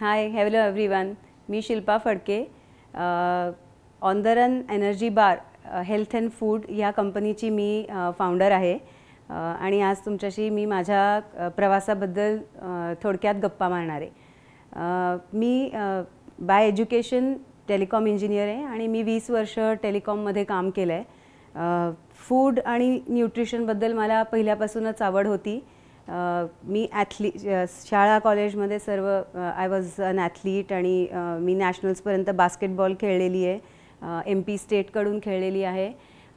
हाय hello everyone मी Shilpa Phadke on the run energy bar health and food ह्या कंपनीची मी founder आहे आणि आज तुमच्याशी मी माझ्या प्रवासाबद्दल थोडक्यात गप्पा मारणार आहे मी बाय एज्युकेशन टेलिकॉम इंजिनियर आहे आणि मी वीस वर्ष टेलिकॉममध्ये काम केलं आहे फूड आणि न्यूट्रिशनबद्दल मला पहिल्यापासूनच आवड होती मी ॲथली शाळा कॉलेजमध्ये सर्व आय वॉज अन ॲथलीट आणि मी नॅशनल्सपर्यंत बास्केटबॉल खेळलेली आहे एम पी स्टेटकडून खेळलेली आहे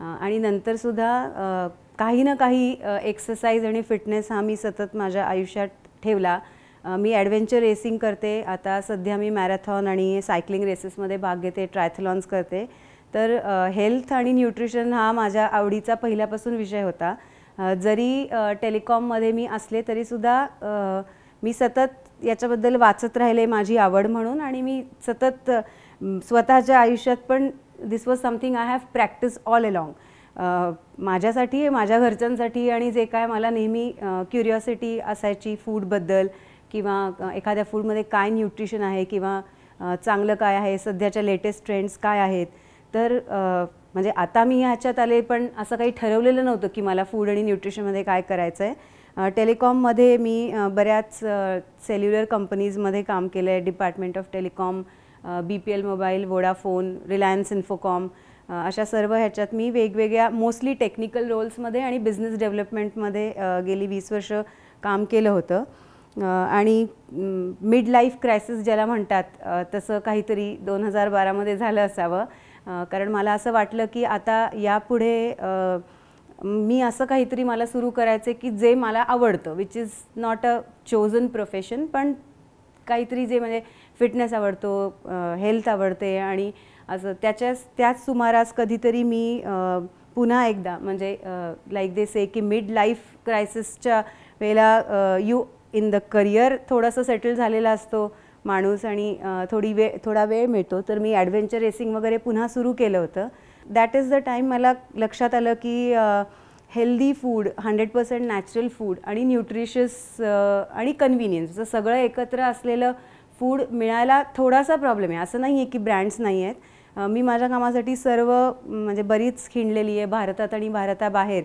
आणि नंतरसुद्धा काही ना काही एक्सरसाइज आणि फिटनेस हा मी सतत माझ्या आयुष्यात ठेवला मी ॲडव्हेंचर रेसिंग करते आता सध्या मी मॅरेथॉन आणि सायकलिंग रेसेसमध्ये भाग घेते ट्रायथलॉन्स करते तर हेल्थ आणि न्यूट्रिशन हा माझ्या आवडीचा पहिल्यापासून विषय होता जरी टेलिकॉममध्ये मी असले तरीसुद्धा मी सतत याच्याबद्दल वाचत राहिले माझी आवड म्हणून आणि मी सतत स्वतःच्या आयुष्यात पण this was something I have practice all along माझ्यासाठी माझ्या घरच्यांसाठी आणि जे काय मला नेहमी क्युरिओसिटी असायची फूडबद्दल किंवा एखाद्या फूडमध्ये काय न्यूट्रिशन आहे किंवा चांगलं काय आहे सध्याच्या लेटेस्ट ट्रेंड्स काय आहेत तर म्हणजे आता मी ह्याच्यात आले पण असं काही ठरवलेलं नव्हतं की मला फूड आणि न्यूट्रिशनमध्ये काय करायचं आहे टेलिकॉममध्ये मी बऱ्याच सेल्युलर कंपनीजमध्ये काम केलं आहे department of telecom B P L mobile Vodafone Reliance Infocomm अशा सर्व ह्याच्यात मी वेगवेगळ्या मोस्टली टेक्निकल रोल्समध्ये आणि बिझनेस डेव्हलपमेंटमध्ये गेली वीस वर्ष काम केलं होतं आणि मिड लाईफ क्रायसिस ज्याला म्हणतात तसं काहीतरी दोन हजार बारामध्ये झालं असावं कारण मला असं वाटलं की आता यापुढे मी असं काहीतरी मला सुरू करायचं की जे मला आवडतं which is not a chosen profession पण काहीतरी जे म्हणजे फिटनेस आवडतो हेल्थ आवडते आणि असं त्याच्या त्याच सुमारास कधीतरी मी पुन्हा एकदा म्हणजे लाईक दे से की मिड लाईफ क्रायसिसच्या वेळेला यू इन द करिअर थोडंसं सेटल झालेला असतो माणूस आणि थोडी वेळ थोडा वेळ मिळतो तर मी ॲडव्हेंचर रेसिंग वगैरे पुन्हा सुरू केलं होतं दॅट इज द टाईम मला लक्षात आलं की healthy food hundred percent natural food आणि न्यूट्रिशियस आणि कन्व्हिनियन्स जर सगळं एकत्र असलेलं फूड मिळायला थोडासा प्रॉब्लेम आहे असं नाही आहे की ब्रँड्स नाही आहेत मी माझ्या कामासाठी सर्व म्हणजे बरीच खिंडलेली आहे भारतात आणि भारताबाहेर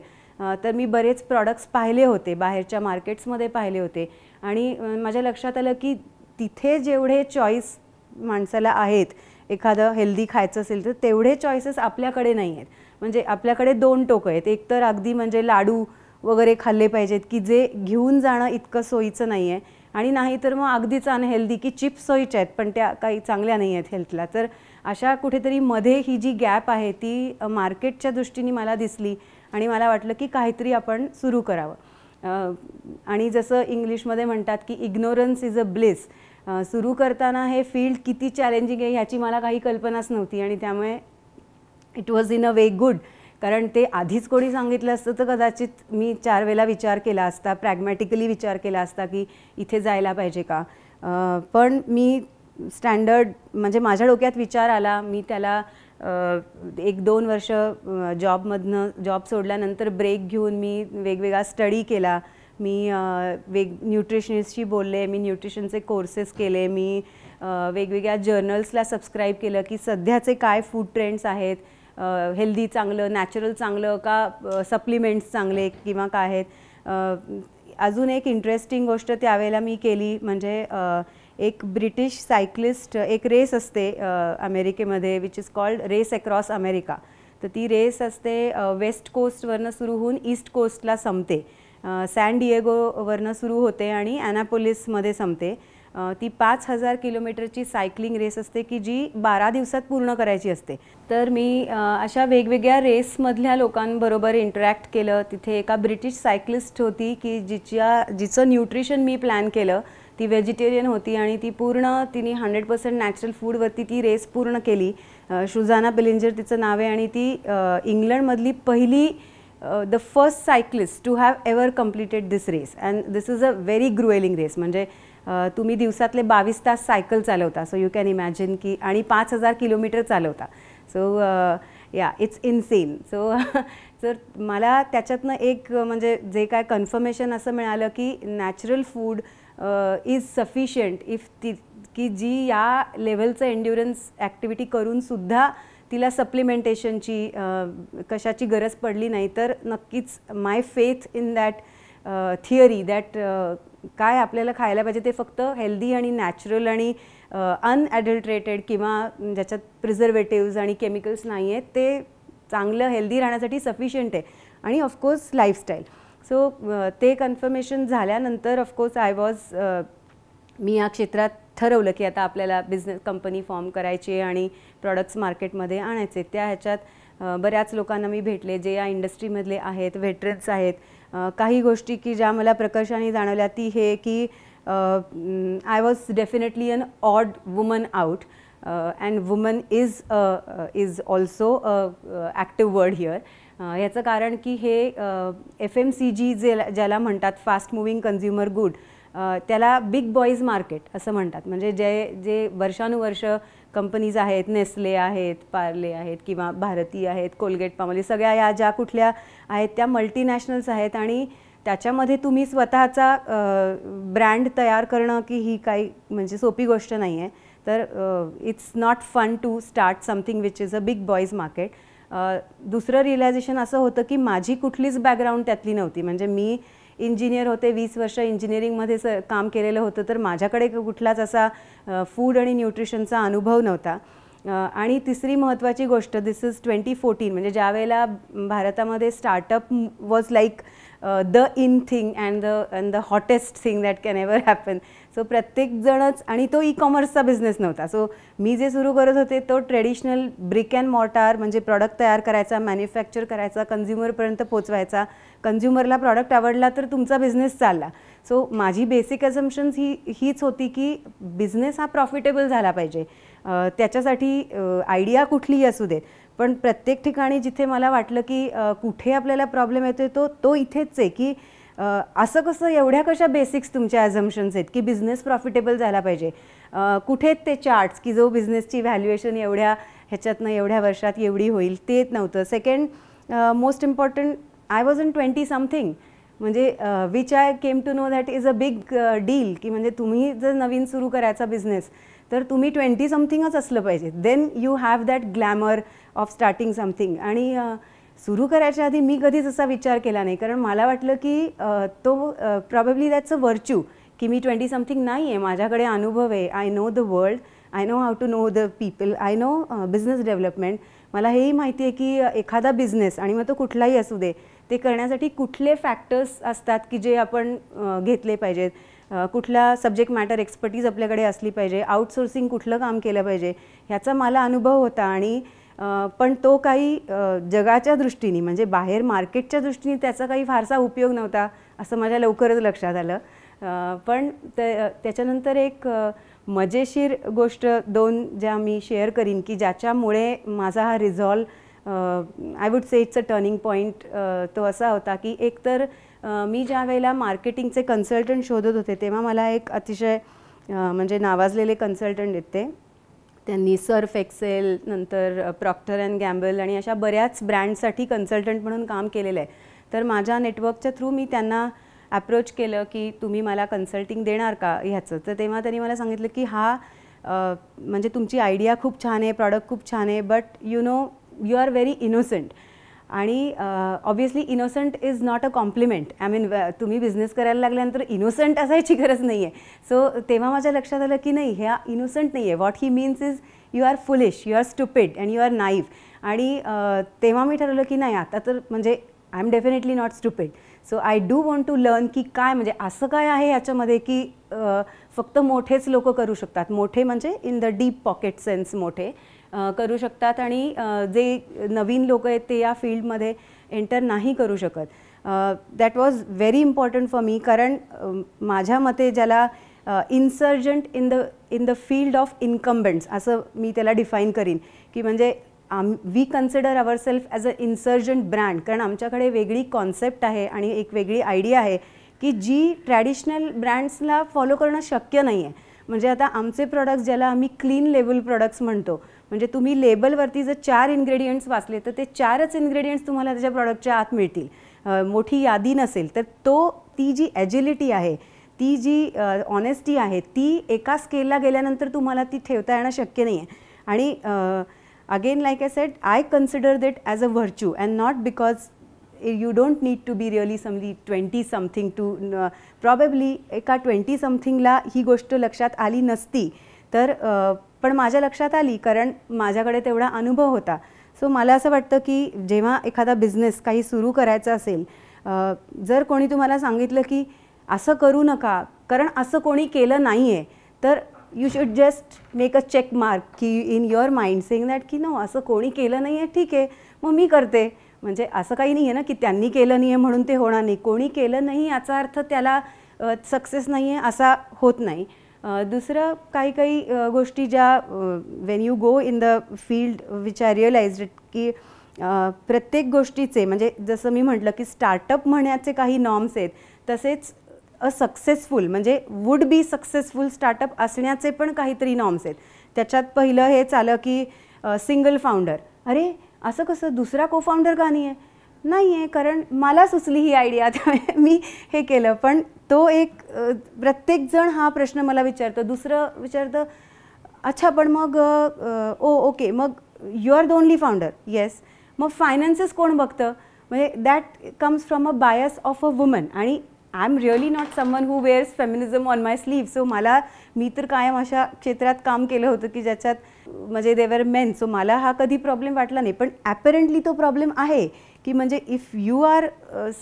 तर मी बरेच प्रॉडक्ट्स पाहिले होते बाहेरच्या मार्केट्समध्ये पाहिले होते आणि माझ्या लक्षात आलं की तिथे जेवढे चॉईस माणसाला आहेत एखादं हेल्दी खायचं असेल तर तेवढे चॉईसेस आपल्याकडे नाही आहेत म्हणजे आपल्याकडे दोन टोकं आहेत एक तर अगदी म्हणजे लाडू वगैरे खाल्ले पाहिजेत की जे घेऊन जाणं इतकं सोयीचं नाही आहे आणि नाही तर मग अगदीच अनहेल्दी की चिप्स सोयीच्या आहेत पण त्या काही चांगल्या नाही आहेत हेल्थला तर अशा कुठेतरी मध्ये ही जी गॅप आहे ती मार्केटच्या दृष्टीने मला दिसली आणि मला वाटलं की काहीतरी आपण सुरू करावं आणि जसं इंग्लिशमध्ये म्हणतात की इग्नोरन्स इज अ ब्लेस सुरू करताना हे फील्ड किती चॅलेंजिंग आहे ह्याची मला काही कल्पनाच नव्हती आणि त्यामुळे it was in a way good कारण ते आधीच कोणी सांगितलं असतं तर कदाचित मी चार वेळेला विचार केला असता प्रॅग्मॅटिकली विचार केला असता की इथे जायला पाहिजे का पण मी स्टँडर्ड म्हणजे माझ्या डोक्यात विचार आला मी त्याला एक दोन वर्ष जॉबमधनं जॉब सोडल्यानंतर ब्रेक घेऊन मी वेगवेगळा स्टडी केला मी वेग न्यूट्रिशनिस्टशी बोलले मी न्यूट्रिशनचे कोर्सेस केले मी वेगवेगळ्या जर्नल्सला सबस्क्राईब केलं की सध्याचे काय फूड ट्रेंड्स आहेत हेल्दी चांगलं नॅचरल चांगलं का सप्लिमेंट्स चांगले किंवा काय आहेत अजून एक इंटरेस्टिंग गोष्ट त्यावेळेला मी केली म्हणजे एक ब्रिटिश सायक्लिस्ट एक रेस असते अमेरिकेमध्ये which is called race across America तर ती रेस असते वेस्ट कोस्टवरनं सुरू होऊन ईस्ट कोस्टला संपते सॅन डिएगोवरनं सुरू होते आणि ॲनापोलिसमध्ये संपते ती पाच हजार किलोमीटरची सायकलिंग रेस असते की जी बारा दिवसात पूर्ण करायची असते तर मी अशा वेगवेगळ्या रेसमधल्या लोकांबरोबर इंटरॅक्ट केलं तिथे एका ब्रिटिश सायक्लिस्ट होती की जिच्या जिचं न्यूट्रिशन मी प्लॅन केलं ती व्हेजिटेरियन होती आणि ती पूर्ण तिने हंड्रेड पर्सेंट नॅचरल फूडवरती ती रेस पूर्ण केली शुजाना पिलिंजर तिचं नाव आहे आणि ती इंग्लंडमधली पहिली the first cyclist to have ever completed this race and this is a very gruelling race म्हणजे तुम्ही दिवसातले बावीस तास सायकल चालवता सो यू कॅन इमॅजिन की आणि पाच हजार किलोमीटर चालवता सो या इट्स इनसेन सो सर मला त्याच्यातनं एक uh, म्हणजे जे काय कन्फर्मेशन असं मिळालं की natural food is sufficient if ती की जी या लेवलचं एन्ड्युरन्स ॲक्टिव्हिटी करूनसुद्धा तिला सप्लिमेंटेशनची कशाची गरज पडली नाही तर नक्कीच my faith in that theory that काय आपल्याला खायला पाहिजे ते फक्त हेल्दी आणि नॅचरल आणि अनॲडल्ट्रेटेड किंवा ज्याच्यात प्रिझर्वेटिव्ज आणि केमिकल्स नाही आहेत ते चांगलं हेल्दी राहण्यासाठी सफिशियंट आहे आणि ऑफकोर्स लाईफस्टाईल सो ते कन्फर्मेशन झाल्यानंतर ऑफकोर्स आय वॉज मी या क्षेत्रात ठरवलं की आता आपल्याला बिझनेस कंपनी फॉर्म करायची आणि प्रॉडक्ट्स मार्केटमध्ये आणायचे त्या ह्याच्यात बऱ्याच लोकांना मी भेटले जे या इंडस्ट्रीमधले आहेत व्हेटरन्स आहेत काही गोष्टी की ज्या मला प्रकर्षाने जाणवल्या ती हे की I was definitely an odd woman out and woman is is also active word here याचं कारण की हे एफ एम सी जी जे ज्याला म्हणतात फास्ट मुव्हिंग कन्झ्युमर गुड त्याला बिग बॉईज मार्केट असं म्हणतात म्हणजे जे जे वर्षानुवर्ष कंपनीज आहेत नेस्ले आहेत पार्ले आहेत किंवा भारती आहेत कोलगेट पामली सगळ्या या ज्या कुठल्या आहेत त्या मल्टीनॅशनल्स आहेत आणि त्याच्यामध्ये तुम्ही स्वतःचा ब्रँड तयार करणं की ही काही म्हणजे सोपी गोष्ट नाही आहे तर it's not fun to start something which is a big boys market दुसरं रिअलायझेशन असं होतं की माझी कुठलीच बॅकग्राऊंड त्यातली नव्हती म्हणजे मी इंजिनियर होते वीस वर्ष इंजिनिअरिंगमध्ये स काम केलेलं होतं तर माझ्याकडे कुठलाच असा फूड आणि न्यूट्रिशनचा अनुभव नव्हता आणि तिसरी महत्त्वाची गोष्ट दिस इज ट्वेंटी फोर्टीन म्हणजे ज्यावेळेला भारतामध्ये startup was like the in thing and the and the hottest thing that can ever happen so प्रत्येकजणच आणि तो ई कॉमर्सचा बिझनेस नव्हता सो मी जे सुरू करत होते तो ट्रेडिशनल ब्रिक अँड मॉर्टार म्हणजे प्रॉडक्ट तयार करायचा मॅन्युफॅक्चर करायचा कन्झ्युमरपर्यंत पोचवायचा कन्झ्युमरला प्रॉडक्ट आवडला तर तुमचा बिझनेस चालला सो माझी बेसिक अजम्पशन्स ही हीच होती की बिझनेस हा प्रॉफिटेबल झाला पाहिजे त्याच्यासाठी आयडिया कुठलीही असू देत पण प्रत्येक ठिकाणी जिथे मला वाटलं की कुठे आपल्याला प्रॉब्लेम येतो तो तो इथेच आहे की असं कसं एवढ्या कशा बेसिक्स तुमच्या ॲझम्शन्स आहेत की बिझनेस प्रॉफिटेबल झाला पाहिजे कुठे ते चार्ट्स की जो बिझनेसची व्हॅल्युएशन एवढ्या ह्याच्यातनं एवढ्या वर्षात एवढी होईल ते नव्हतं second most important I was in twenty something म्हणजे which I came to know that is a big deal की म्हणजे तुम्ही जर नवीन सुरू करायचा बिझनेस तर तुम्ही ट्वेंटी समथिंगच असलं पाहिजे then you have that glamour of starting something आणि सुरू करायच्या आधी मी कधीच असा विचार केला नाही कारण मला वाटलं की तो प्रॉबेबली दॅट्स अ वर्च्यू की मी ट्वेंटी समथिंग नाही आहे माझ्याकडे अनुभव आहे I know the world I know how to know the people I know business development मला हेही माहिती आहे की एखादा बिझनेस आणि मग तो कुठलाही असू दे ते करण्यासाठी कुठले फॅक्टर्स असतात की जे आपण घेतले पाहिजेत कुठला सब्जेक्ट मॅटर एक्सपर्टीज आपल्याकडे असली पाहिजे आउटसोर्सिंग कुठलं काम केलं पाहिजे ह्याचा मला अनुभव होता आणि पण तो काही जगाच्या दृष्टीने म्हणजे बाहेर मार्केटच्या दृष्टीने त्याचा काही फारसा उपयोग नव्हता असं माझ्या लवकरच लक्षात आलं पण ते त्याच्यानंतर एक मजेशीर गोष्ट दोन ज्या मी शेअर करीन की ज्याच्यामुळे माझा हा resolve I would say it's a turning point तो असा होता की एकतर मी ज्या वेळेला मार्केटिंगचे कन्सल्टंट शोधत होते तेव्हा मला एक अतिशय म्हणजे नावाजलेले कन्सल्टंट येते त्यांनी सर्फ एक्सेल नंतर प्रॉक्टर अँड गॅम्बल आणि अशा बऱ्याच ब्रँडसाठी कन्सल्टंट म्हणून काम केलेलं आहे तर माझ्या नेटवर्कच्या थ्रू मी त्यांना अप्रोच केलं की तुम्ही मला कन्सल्टिंग देणार का ह्याचं तर तेव्हा त्यांनी मला सांगितलं की हा म्हणजे तुमची आयडिया खूप छान आहे प्रॉडक्ट खूप छान आहे but you know you are very innocent आणि obviously innocent is not a compliment I mean तुम्ही बिझनेस करायला लागल्यानंतर इनोसंट असायची गरज नाही आहे सो तेव्हा माझ्या लक्षात आलं की नाही ह्या इनोसंट नाही आहे what he means is you are foolish you are stupid and you are naive आणि तेव्हा मी ठरवलं की नाही आता तर म्हणजे I am definitely not stupid so I do want to learn की काय म्हणजे असं काय आहे याच्यामध्ये की फक्त मोठेच लोक करू शकतात मोठे म्हणजे in the deep pocket sense मोठे करू शकतात आणि जे नवीन लोक आहेत ते या फील्डमध्ये एंटर नाही करू शकत that was very important for me कारण माझ्या मते ज्याला insurgent in the in the field of incumbents असं मी त्याला डिफाईन करीन की म्हणजे um we consider our self as a insurgent brand कारण आमच्याकडे वेगळी कॉन्सेप्ट आहे आणि एक वेगळी आयडिया आहे की जी ट्रॅडिशनल ब्रँड्सला फॉलो करणं शक्य नाही आहे म्हणजे आता आमचे प्रॉडक्ट्स ज्याला आम्ही क्लीन लेवल प्रॉडक्ट्स म्हणतो म्हणजे तुम्ही लेबलवरती जर चार इन्ग्रेडियंट्स वाचले तर ते चारच इन्ग्रेडियंट्स तुम्हाला त्याच्या प्रॉडक्टच्या आत मिळतील मोठी यादी नसेल तर तो ती जी ॲजिलिटी आहे ती जी ऑनेस्टी आहे ती एका स्केलला गेल्यानंतर तुम्हाला ती ठेवता येणं शक्य नाही आहे आणि again like I set I consider that as a virtue and not because you don't need to be really seemly twenty something to probably एका ट्वेंटी समथिंगला ही गोष्ट लक्षात आली नसती तर पण माझ्या लक्षात आली कारण माझ्याकडे तेवढा अनुभव होता सो मला असं वाटतं की जेव्हा एखादा बिझनेस काही सुरू करायचा असेल जर कोणी तुम्हाला सांगितलं की असं करू नका कारण असं कोणी केलं नाही आहे तर you should just make a check mark की in your mind saying that की नो असं कोणी केलं नाही आहे ठीक आहे मग मी करते म्हणजे असं काही नाही आहे ना की त्यांनी केलं नाही आहे म्हणून ते होणार नाही कोणी केलं नाही याचा अर्थ त्याला सक्सेस नाही आहे असा होत नाही दुसरं काही काही गोष्टी ज्या when you go in the field which I realise की प्रत्येक गोष्टीचे म्हणजे जसं मी म्हटलं की स्टार्टअप म्हणण्याचे काही नॉर्म्स आहेत तसेच अ सक्सेसफुल म्हणजे वुड बी सक्सेसफुल स्टार्टअप असण्याचे पण काहीतरी नॉर्म्स आहेत त्याच्यात पहिलं हेच आलं की सिंगल फाउंडर अरे असं कसं दुसरा को फाउंडर का नाही आहे नाही आहे कारण मला सुचली ही आयडिया त्यामुळे मी हे केलं पण तो एक प्रत्येकजण हा प्रश्न मला विचारतो दुसरं विचारतं अच्छा पण मग ओ ओके मग you are the only founder yes मग फायनान्सेस कोण बघतं म्हणजे that comes from a bias of a woman आणि I am really not someone who wears feminism on my sleeve so मला मी तर कायम अशा क्षेत्रात काम केलं होतं की ज्याच्यात म्हणजे देवर मेन सो मला हा कधी प्रॉब्लेम वाटला नाही पण ॲपरंटली तो प्रॉब्लेम आहे की म्हणजे if you are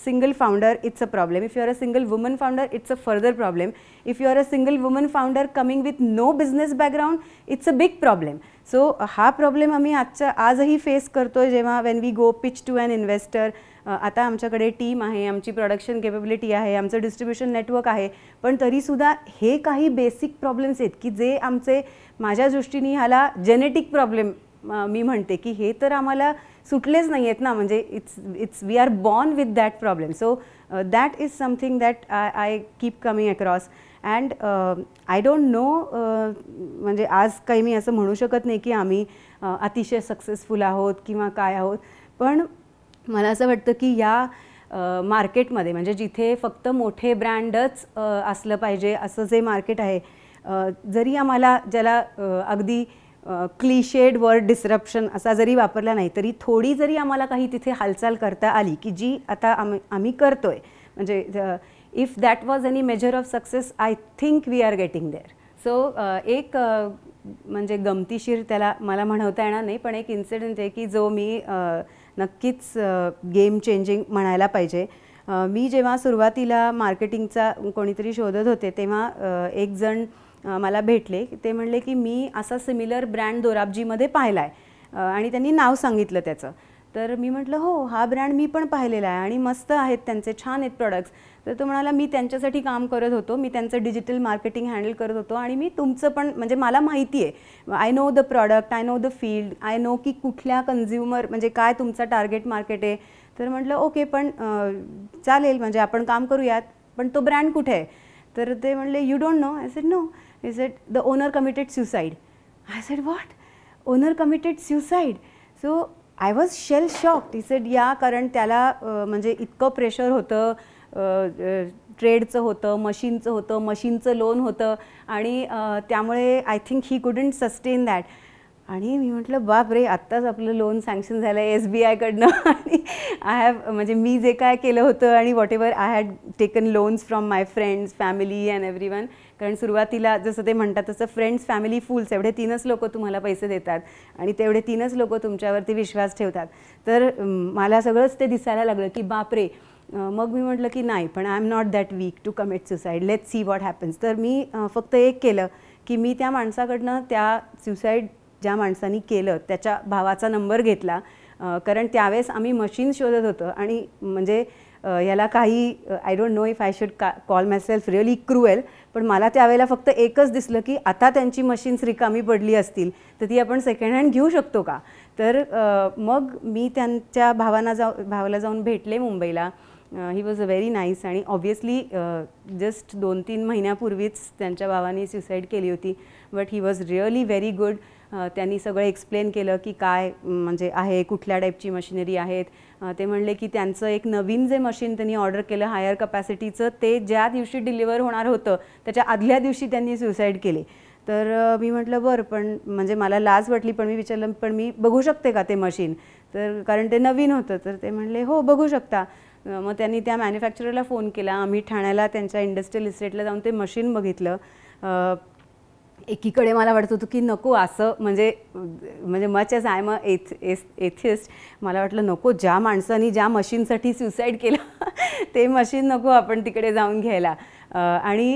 single founder it's a problem if you are a single woman founder it's a further problem if you are a single woman founder coming with no business background it's a big problem so हा problem आम्ही आजच्या आजही face करतो आहे जेव्हा when we go pitch to an investor आता आमच्याकडे team आहे आमची प्रोडक्शन केपेबिलिटी आहे आमचं डिस्ट्रीब्युशन नेटवर्क आहे पण तरीसुद्धा हे काही बेसिक प्रॉब्लेम्स आहेत की जे आमचे माझ्या दृष्टीने ह्याला जेनेटिक प्रॉब्लेम मी म्हणते की हे तर आम्हाला सुटलेच नाही आहेत ना म्हणजे it's it's we are born with that problem so that is something that I I keep coming across and I don't know म्हणजे आज काही मी असं म्हणू शकत नाही की आम्ही uh, अतिशय सक्सेसफुल आहोत किंवा काय आहोत पण मला असं वाटतं की या मार्केटमध्ये uh, म्हणजे जिथे फक्त मोठे ब्रँडच uh, असलं पाहिजे असं जे मार्केट आहे जरी आम्हाला ज्याला अगदी क्लिशेड वर्ड डिसरप्शन असा जरी वापरला नाही तरी थोडी जरी आम्हाला काही तिथे हालचाल करता आली की जी आता आम आम्ही करतो आहे म्हणजे if that was any measure of success I think we are getting there so एक म्हणजे गमतीशीर त्याला मला म्हणवता येणार नाही पण एक इन्सिडेंट आहे की जो मी नक्कीच गेम चेंजिंग म्हणायला पाहिजे मी जेव्हा सुरुवातीला मार्केटिंगचा कोणीतरी शोधत होते तेव्हा एक जण मला भेटले ते म्हणले की मी असा सिमिलर ब्रँड दोराबजीमध्ये पाहिला आहे आणि त्यांनी नाव सांगितलं त्याचं तर मी म्हटलं हो हा ब्रँड मी पण पाहिलेला आहे आणि मस्त आहेत त्यांचे छान आहेत प्रोडक्ट्स तर तो म्हणाला मी त्यांच्यासाठी काम करत होतो मी त्यांचं डिजिटल मार्केटिंग हँडल करत होतो आणि मी तुमचं पण म्हणजे मला माहिती आहे I know the product I know the field I know की कुठल्या कन्झ्युमर म्हणजे काय तुमचा टार्गेट मार्केट आहे तर म्हटलं ओके पण चालेल म्हणजे आपण काम करूयात पण तो ब्रँड कुठे आहे तर ते म्हणले you don't know I said no He said, the owner committed suicide. I said, what? Owner committed suicide. So I was shell shocked I said या कारण त्याला म्हणजे इतकं प्रेशर होतं ट्रेडचं होतं मशीनचं होतं मशीनचं लोन होतं आणि त्यामुळे I think he couldn't sustain that आणि मी म्हटलं बाप रे आत्ताच आपलं लोन सँक्शन झालं आहे एस बी आयकडनं आणि आय हॅव म्हणजे मी जे काय केलं होतं आणि whatever I had taken loans from my friends family and everyone कारण सुरुवातीला जसं ते म्हणतात तसं फ्रेंड्स फॅमिली फुल्स एवढे तीनच लोक तुम्हाला पैसे देतात आणि तेवढे तीनच लोक तुमच्यावरती विश्वास ठेवतात तर मला सगळंच ते दिसायला लागलं की बापरे मग मी म्हटलं की नाही पण I am not that weak to commit suicide let see what happens तर मी फक्त एक केलं की मी त्या माणसाकडनं त्या सुसाईड ज्या माणसानी केलं त्याच्या भावाचा नंबर घेतला कारण त्यावेळेस आम्ही मशीन शोधत होतो आणि म्हणजे याला काही I don't know if I should का कॉल मायसेल्फ रिअली क्रुएल पण मला त्यावेळेला फक्त एकच दिसलं की आता त्यांची मशीन्स रिकामी पडली असतील तर ती आपण सेकंड हँड घेऊ शकतो का तर मग मी त्यांच्या भावांना जाऊ भावाला जाऊन भेटले मुंबईला he was a very nice आणि ऑब्वियसली जस्ट दोन तीन महिन्यापूर्वीच त्यांच्या भावाने सुसाईड केली होती but he was really very good त्यांनी सगळं एक्सप्लेन केलं की काय म्हणजे आहे कुठल्या टाईपची मशिनरी आहेत ते म्हणले की त्यांचं एक नवीन जे मशीन त्यांनी ऑर्डर केलं हायर कपॅसिटीचं ते ज्या दिवशी डिलिव्हर होणार होतं त्याच्या आदल्या दिवशी त्यांनी सुसाईड केले तर मी म्हटलं बरं पण म्हणजे मला लाज वाटली पण मी विचारलं पण मी बघू शकते का ते मशीन तर कारण ते नवीन होतं तर ते म्हणले हो बघू शकता मग त्यांनी त्या मॅन्युफॅक्चरला फोन केला आम्ही ठाण्याला त्यांच्या इंडस्ट्रियल इस्टेटला जाऊन ते मशीन बघितलं एकीकडे मला वाटत होतं की नको असं म्हणजे म्हणजे मच एज आय म एथ एस एथिस्ट मला वाटलं नको ज्या माणसांनी ज्या मशीनसाठी सुसाईड केलं ते मशीन नको आपण तिकडे जाऊन घ्यायला आणि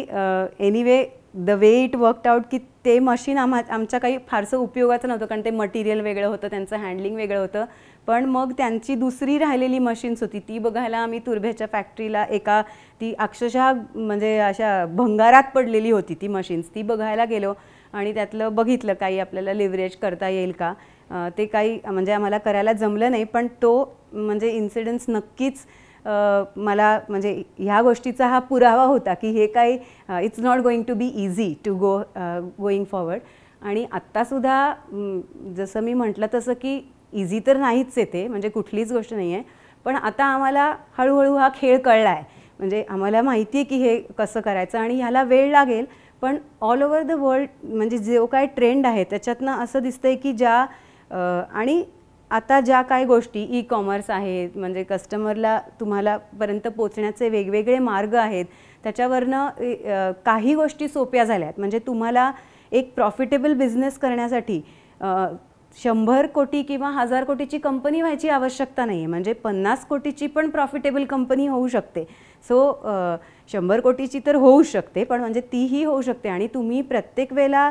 anyway the way it worked out की ते मशीन आम्हा आमच्या काही फारसं उपयोगाचं नव्हतं कारण ते मटेरियल वेगळं होतं त्यांचं हँडलिंग वेगळं होतं पण मग त्यांची दुसरी राहिलेली मशीन्स होती ती बघायला आम्ही तुर्भ्याच्या फॅक्टरीला एका ती अक्षरशः म्हणजे अशा भंगारात पडलेली होती ती मशीन्स ती बघायला गेलो आणि त्यातलं बघितलं काही आपल्याला लिव्हरेज करता येईल का ते काही म्हणजे आम्हाला करायला जमलं नाही पण तो म्हणजे इन्सिडन्स नक्कीच मला म्हणजे ह्या गोष्टीचा हा पुरावा होता की हे काही it's not going to be easy to go going forward आणि आत्तासुद्धा जसं मी म्हटलं तसं की इझी तर नाहीच येते म्हणजे कुठलीच गोष्ट नाही आहे पण आता आम्हाला हळूहळू हा खेळ कळला आहे म्हणजे आम्हाला माहिती आहे की हे कसं करायचं आणि ह्याला वेळ लागेल पण ऑल ओव्हर द वर्ल्ड म्हणजे जो काय ट्रेंड आहे त्याच्यातनं असं दिसतं आहे की ज्या आणि आता ज्या काही गोष्टी ई कॉमर्स आहेत म्हणजे कस्टमरला तुम्हाला पर्यंत पोचण्याचे वेगवेगळे मार्ग आहेत त्याच्यावरनं काही गोष्टी सोप्या झाल्या आहेत म्हणजे तुम्हाला एक प्रॉफिटेबल बिझनेस करण्यासाठी शंभर कोटी किंवा हजार कोटीची कंपनी व्हायची आवश्यकता नाही आहे म्हणजे पन्नास कोटीची पण प्रॉफिटेबल कंपनी होऊ शकते सो शंभर कोटीची तर होऊ शकते पण म्हणजे तीही होऊ शकते आणि तुम्ही प्रत्येक वेळेला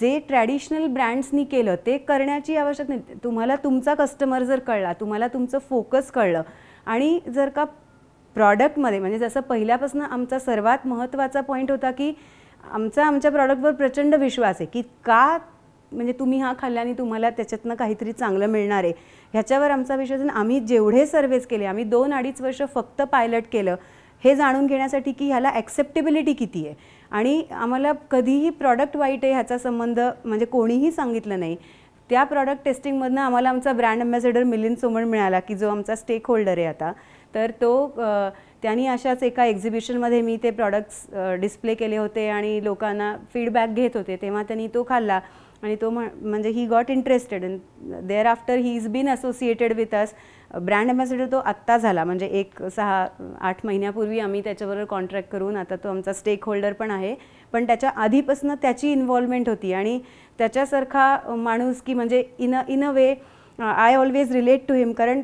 जे ट्रॅडिशनल ब्रँड्सनी केलं ते करण्याची आवश्यक नाही तुम्हाला तुमचा कस्टमर जर कळला तुम्हाला तुमचं फोकस कळलं आणि जर का प्रॉडक्टमध्ये म्हणजे जसं पहिल्यापासून आमचा सर्वात महत्त्वाचा पॉईंट होता की आमचा आमच्या प्रॉडक्टवर प्रचंड विश्वास आहे की का म्हणजे तुम्ही हा खाल्ल्याने तुम्हाला त्याच्यातनं काहीतरी चांगलं मिळणार आहे ह्याच्यावर आमचा विश्वास आम्ही जेवढे सर्वेस केले आम्ही दोन अडीच वर्ष फक्त पायलट केलं हे जाणून घेण्यासाठी की ह्याला ॲक्सेप्टेबिलिटी किती आहे आणि आम्हाला कधीही प्रॉडक्ट वाईट आहे ह्याचा संबंध म्हणजे कोणीही सांगितलं नाही त्या प्रॉडक्ट टेस्टिंगमधनं आम्हाला आमचा ब्रँड अम्बॅसेडर मिलिंद सोमण मिळाला की जो आमचा स्टेक होल्डर आहे आता तर तो त्यांनी अशाच एका एक्झिबिशनमध्ये मी ते प्रॉडक्ट्स डिस्प्ले केले होते आणि लोकांना फीडबॅक घेत होते तेव्हा त्यांनी तो खाल्ला आणि तो म्हणजे he got interested thereafter he is been associated with us brand ambassador तो आत्ता झाला म्हणजे एक सहा आठ महिन्यापूर्वी आम्ही त्याच्याबरोबर कॉन्ट्रॅक्ट करून आता तो आमचा स्टेक होल्डर पण आहे पण त्याच्या आधीपासून त्याची इन्व्हॉल्वमेंट होती आणि त्याच्यासारखा माणूस की म्हणजे in a in a way I always relate to him कारण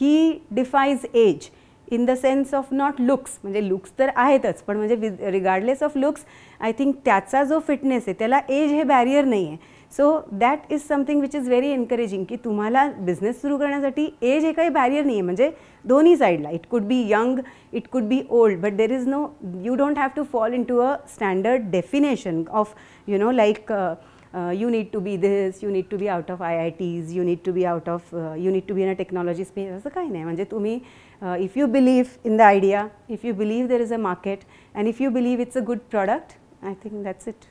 he defies age in the sense of not looks म्हणजे लुक्स तर आहेतच पण म्हणजे with regardless of looks I think त्याचा जो फिटनेस आहे त्याला एज हे बॅरियर नाही आहे so that is something which is very encouraging की तुम्हाला बिझनेस सुरू करण्यासाठी एज हे काही बॅरियर नाही आहे म्हणजे दोन्ही साईडला it could B young it could be old but there is no you don't have to fall into a standard definition of you know like uh, you need to be this, you need to be out of IITs, you need to be out of, uh, you need to be in a technology space, असं काही नाही म्हणजे तुम्ही if you believe in the idea if you believe there is a market and if you believe it's a good product I think that's it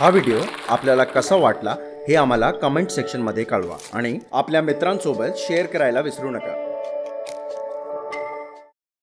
हा video आपल्याला कसा वाटला हे आम्हाला कमेंट सेक्शनमध्ये कळवा आणि आपल्या मित्रांसोबत शेअर करायला विसरू नका